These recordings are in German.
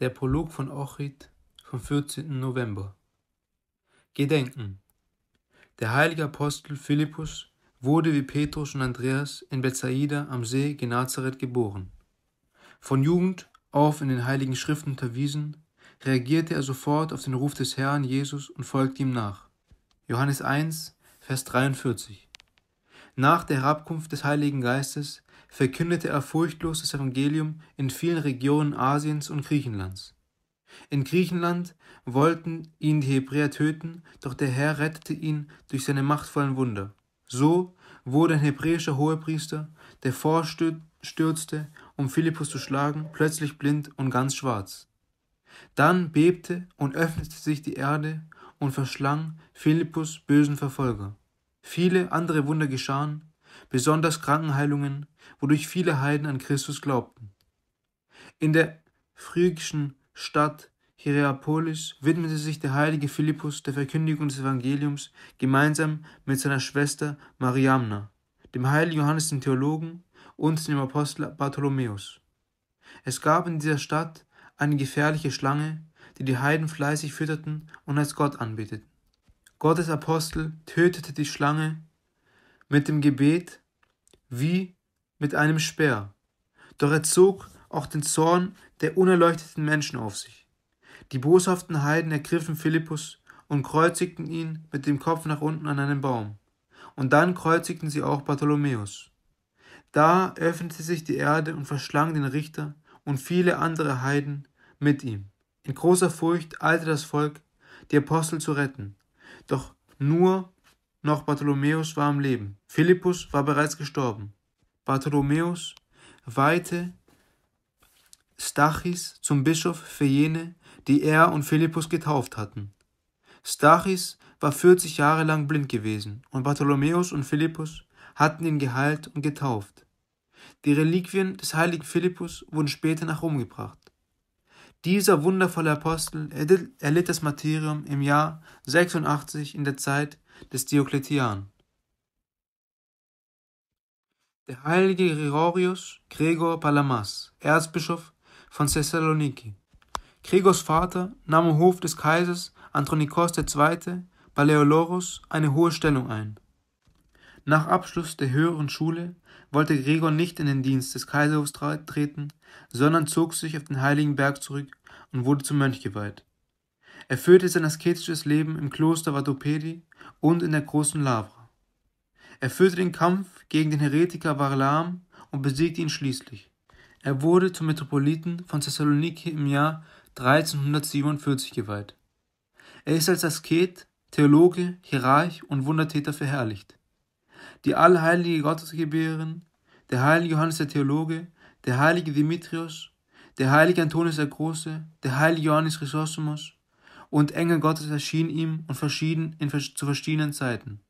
Der Prolog von Ochrid vom 14. November. Gedenken. Der heilige Apostel Philippus wurde wie Petrus und Andreas in Bethsaida am See Genazareth geboren. Von Jugend auf in den heiligen Schriften unterwiesen, reagierte er sofort auf den Ruf des Herrn Jesus und folgte ihm nach. Johannes 1, Vers 43. Nach der Herabkunft des Heiligen Geistes verkündete er furchtlos das Evangelium in vielen Regionen Asiens und Griechenlands. In Griechenland wollten ihn die Hebräer töten, doch der Herr rettete ihn durch seine machtvollen Wunder. So wurde ein hebräischer Hohepriester, der vorstürzte, um Philippus zu schlagen, plötzlich blind und ganz schwarz. Dann bebte und öffnete sich die Erde und verschlang Philippus bösen Verfolger. Viele andere Wunder geschahen, besonders Krankenheilungen, wodurch viele Heiden an Christus glaubten. In der phrygischen Stadt Hierapolis widmete sich der heilige Philippus der Verkündigung des Evangeliums gemeinsam mit seiner Schwester Mariamna, dem heiligen Johannes den Theologen und dem Apostel Bartholomäus. Es gab in dieser Stadt eine gefährliche Schlange, die die Heiden fleißig fütterten und als Gott anbeteten. Gottes Apostel tötete die Schlange mit dem Gebet wie mit einem Speer. Doch er zog auch den Zorn der unerleuchteten Menschen auf sich. Die boshaften Heiden ergriffen Philippus und kreuzigten ihn mit dem Kopf nach unten an einem Baum. Und dann kreuzigten sie auch Bartholomäus. Da öffnete sich die Erde und verschlang den Richter und viele andere Heiden mit ihm. In großer Furcht eilte das Volk, die Apostel zu retten. Doch nur noch Bartholomäus war am Leben. Philippus war bereits gestorben. Bartholomäus weihte Stachis zum Bischof für jene, die er und Philippus getauft hatten. Stachis war 40 Jahre lang blind gewesen und Bartholomäus und Philippus hatten ihn geheilt und getauft. Die Reliquien des heiligen Philippus wurden später nach Rom gebracht. Dieser wundervolle Apostel erlitt das Martyrium im Jahr 86 in der Zeit des Diokletian. Der heilige Gregorius Gregor Palamas, Erzbischof von Thessaloniki. Gregors Vater nahm am Hof des Kaisers Andronikos II. Paleoloros eine hohe Stellung ein. Nach Abschluss der höheren Schule wollte Gregor nicht in den Dienst des Kaiserhofs treten, sondern zog sich auf den Heiligen Berg zurück und wurde zum Mönch geweiht. Er führte sein asketisches Leben im Kloster Vatopedi und in der großen Lavra. Er führte den Kampf gegen den Heretiker Varlam und besiegte ihn schließlich. Er wurde zum Metropoliten von Thessaloniki im Jahr 1347 geweiht. Er ist als Asket, Theologe, Hierarch und Wundertäter verherrlicht. Die allheilige Gottesgebärin, der heilige Johannes der Theologe, der heilige Dimitrios, der heilige Antonius der Große, der heilige Johannes Chrysostomus, und Engel Gottes erschienen ihm und verschieden in, zu verschiedenen Zeiten.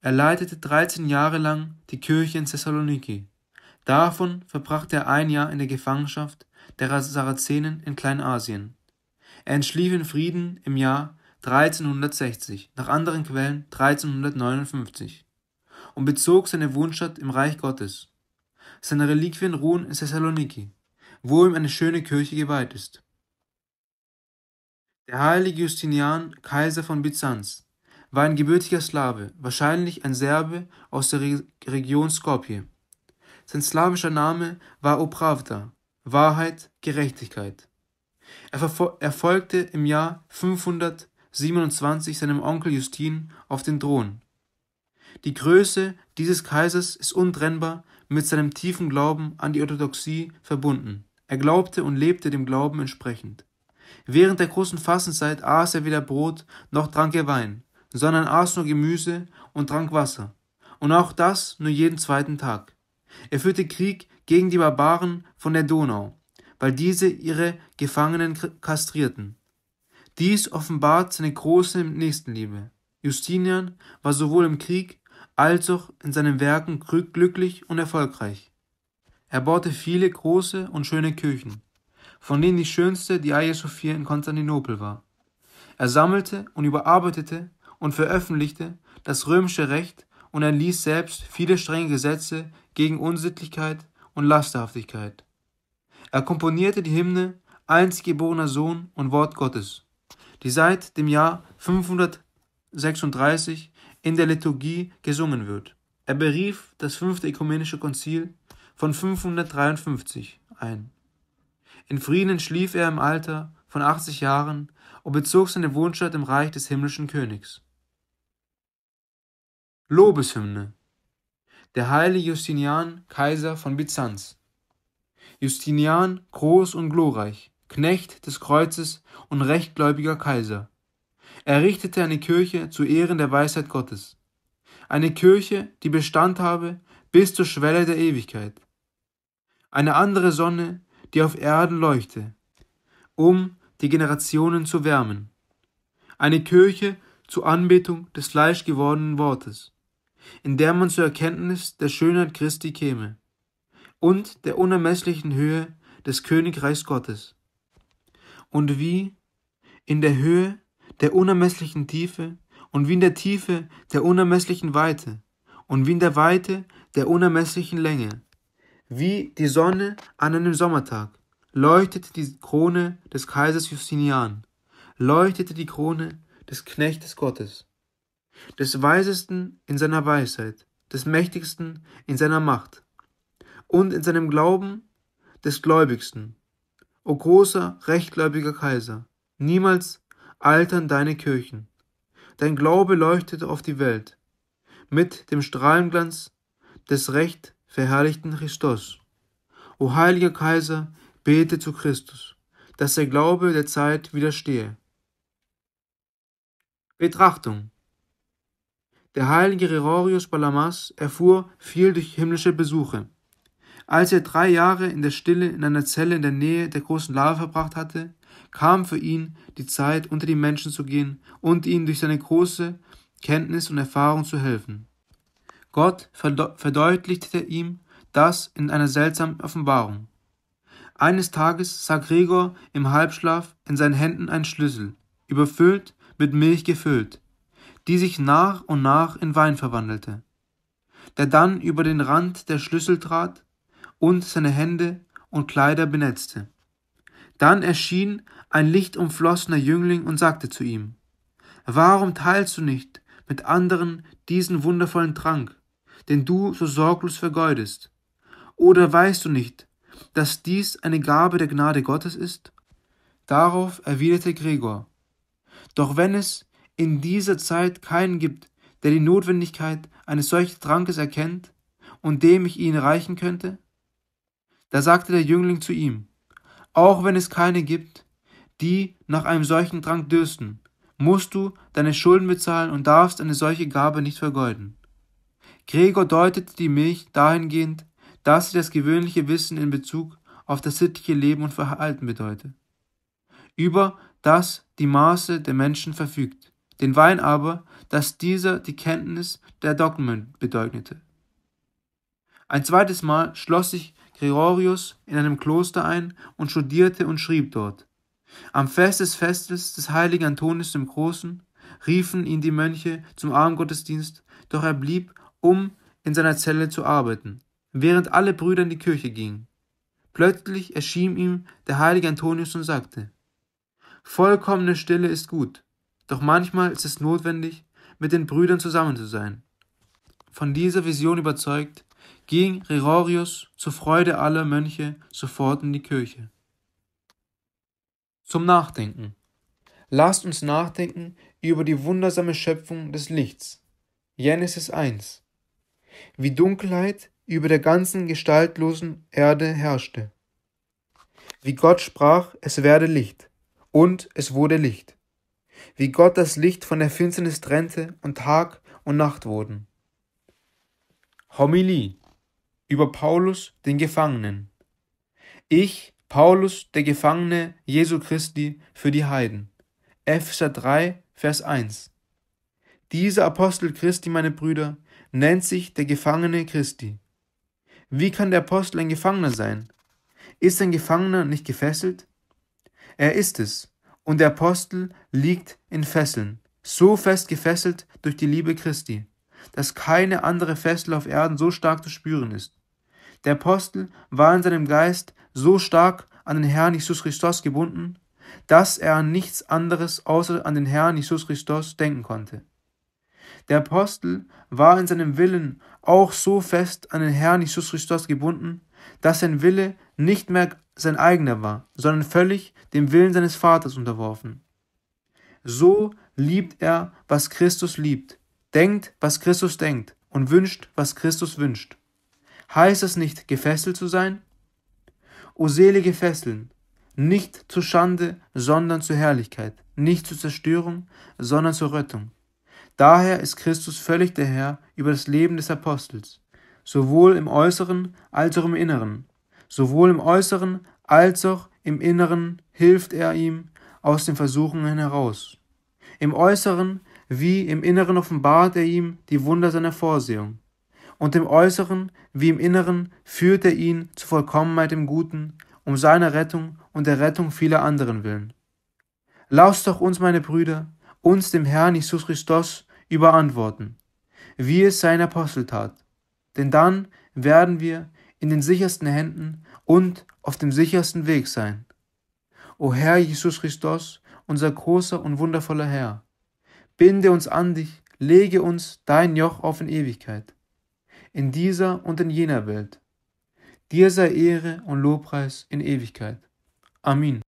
Er leitete 13 Jahre lang die Kirche in Thessaloniki. Davon verbrachte er ein Jahr in der Gefangenschaft der Sarazenen in Kleinasien. Er entschlief in Frieden im Jahr 1360, nach anderen Quellen 1359, und bezog seine Wohnstadt im Reich Gottes. Seine Reliquien ruhen in Thessaloniki, wo ihm eine schöne Kirche geweiht ist. Der heilige Justinian, Kaiser von Byzanz, war ein gebürtiger Slave, wahrscheinlich ein Serbe aus der Re Region Skopje. Sein slawischer Name war Opravda, Wahrheit, Gerechtigkeit. Er, er folgte im Jahr 527 seinem Onkel Justin auf den Thron. Die Größe dieses Kaisers ist untrennbar mit seinem tiefen Glauben an die Orthodoxie verbunden. Er glaubte und lebte dem Glauben entsprechend. Während der großen Fastenzeit aß er weder Brot noch trank er Wein, sondern aß nur Gemüse und trank Wasser. Und auch das nur jeden zweiten Tag. Er führte Krieg gegen die Barbaren von der Donau, weil diese ihre Gefangenen kastrierten. Dies offenbart seine große Nächstenliebe. Justinian war sowohl im Krieg als auch in seinen Werken glücklich und erfolgreich. Er baute viele große und schöne Kirchen von denen die schönste die Hagia Sophia in Konstantinopel war. Er sammelte und überarbeitete und veröffentlichte das römische Recht und erließ selbst viele strenge Gesetze gegen Unsittlichkeit und Lasterhaftigkeit. Er komponierte die Hymne Einzig Sohn und Wort Gottes, die seit dem Jahr 536 in der Liturgie gesungen wird. Er berief das fünfte ökumenische Konzil von 553 ein. In Frieden schlief er im Alter von 80 Jahren und bezog seine Wohnstatt im Reich des himmlischen Königs. Lobeshymne Der heilige Justinian, Kaiser von Byzanz. Justinian, groß und glorreich, Knecht des Kreuzes und rechtgläubiger Kaiser. Er richtete eine Kirche zu Ehren der Weisheit Gottes. Eine Kirche, die Bestand habe bis zur Schwelle der Ewigkeit. Eine andere Sonne, die auf Erden leuchte, um die Generationen zu wärmen. Eine Kirche zur Anbetung des fleischgewordenen Wortes, in der man zur Erkenntnis der Schönheit Christi käme und der unermesslichen Höhe des Königreichs Gottes. Und wie in der Höhe der unermesslichen Tiefe und wie in der Tiefe der unermesslichen Weite und wie in der Weite der unermesslichen Länge wie die Sonne an einem Sommertag leuchtete die Krone des Kaisers Justinian, leuchtete die Krone des Knechtes Gottes, des Weisesten in seiner Weisheit, des Mächtigsten in seiner Macht und in seinem Glauben des Gläubigsten. O großer, rechtgläubiger Kaiser, niemals altern deine Kirchen. Dein Glaube leuchtete auf die Welt mit dem Strahlenglanz des Recht verherrlichten Christus. O heiliger Kaiser, bete zu Christus, dass der Glaube der Zeit widerstehe. Betrachtung Der heilige Gregorius Palamas erfuhr viel durch himmlische Besuche. Als er drei Jahre in der Stille in einer Zelle in der Nähe der großen Lava verbracht hatte, kam für ihn die Zeit, unter die Menschen zu gehen und ihnen durch seine große Kenntnis und Erfahrung zu helfen. Gott verdeutlichte ihm das in einer seltsamen Offenbarung. Eines Tages sah Gregor im Halbschlaf in seinen Händen einen Schlüssel, überfüllt, mit Milch gefüllt, die sich nach und nach in Wein verwandelte, der dann über den Rand der Schlüssel trat und seine Hände und Kleider benetzte. Dann erschien ein lichtumflossener Jüngling und sagte zu ihm, Warum teilst du nicht mit anderen diesen wundervollen Trank? den du so sorglos vergeudest? Oder weißt du nicht, dass dies eine Gabe der Gnade Gottes ist? Darauf erwiderte Gregor, Doch wenn es in dieser Zeit keinen gibt, der die Notwendigkeit eines solchen Trankes erkennt und dem ich ihn reichen könnte? Da sagte der Jüngling zu ihm, Auch wenn es keine gibt, die nach einem solchen Trank dürsten, musst du deine Schulden bezahlen und darfst eine solche Gabe nicht vergeuden. Gregor deutete die Milch dahingehend, dass sie das gewöhnliche Wissen in Bezug auf das sittliche Leben und Verhalten bedeutet, über das die Maße der Menschen verfügt, den Wein aber, dass dieser die Kenntnis der Dogmen bedeutete. Ein zweites Mal schloss sich Gregorius in einem Kloster ein und studierte und schrieb dort. Am Fest des Festes des heiligen Antonius dem Großen riefen ihn die Mönche zum Abendgottesdienst, doch er blieb um in seiner Zelle zu arbeiten, während alle Brüder in die Kirche gingen. Plötzlich erschien ihm der heilige Antonius und sagte, Vollkommene Stille ist gut, doch manchmal ist es notwendig, mit den Brüdern zusammen zu sein. Von dieser Vision überzeugt, ging Rerorius zur Freude aller Mönche sofort in die Kirche. Zum Nachdenken. Lasst uns nachdenken über die wundersame Schöpfung des Lichts. Genesis 1 wie Dunkelheit über der ganzen gestaltlosen Erde herrschte. Wie Gott sprach, es werde Licht, und es wurde Licht. Wie Gott das Licht von der Finsternis trennte und Tag und Nacht wurden. Homilie über Paulus den Gefangenen. Ich, Paulus, der Gefangene Jesu Christi für die Heiden. Epheser 3, Vers 1. Dieser Apostel Christi, meine Brüder, nennt sich der Gefangene Christi. Wie kann der Apostel ein Gefangener sein? Ist ein Gefangener nicht gefesselt? Er ist es, und der Apostel liegt in Fesseln, so fest gefesselt durch die Liebe Christi, dass keine andere Fessel auf Erden so stark zu spüren ist. Der Apostel war in seinem Geist so stark an den Herrn Jesus Christus gebunden, dass er an nichts anderes außer an den Herrn Jesus Christus denken konnte. Der Apostel war in seinem Willen auch so fest an den Herrn Jesus Christus gebunden, dass sein Wille nicht mehr sein eigener war, sondern völlig dem Willen seines Vaters unterworfen. So liebt er, was Christus liebt, denkt, was Christus denkt und wünscht, was Christus wünscht. Heißt es nicht, gefesselt zu sein? O selige Fesseln, nicht zu Schande, sondern zur Herrlichkeit, nicht zur Zerstörung, sondern zur Rettung. Daher ist Christus völlig der Herr über das Leben des Apostels, sowohl im Äußeren als auch im Inneren. Sowohl im Äußeren als auch im Inneren hilft er ihm aus den Versuchungen heraus. Im Äußeren wie im Inneren offenbart er ihm die Wunder seiner Vorsehung. Und im Äußeren wie im Inneren führt er ihn zur Vollkommenheit im Guten, um seiner Rettung und der Rettung vieler anderen willen. Lausst doch uns, meine Brüder, uns dem Herrn Jesus Christus überantworten, wie es sein Apostel tat. Denn dann werden wir in den sichersten Händen und auf dem sichersten Weg sein. O Herr Jesus Christus, unser großer und wundervoller Herr, binde uns an dich, lege uns dein Joch auf in Ewigkeit, in dieser und in jener Welt. Dir sei Ehre und Lobpreis in Ewigkeit. Amen.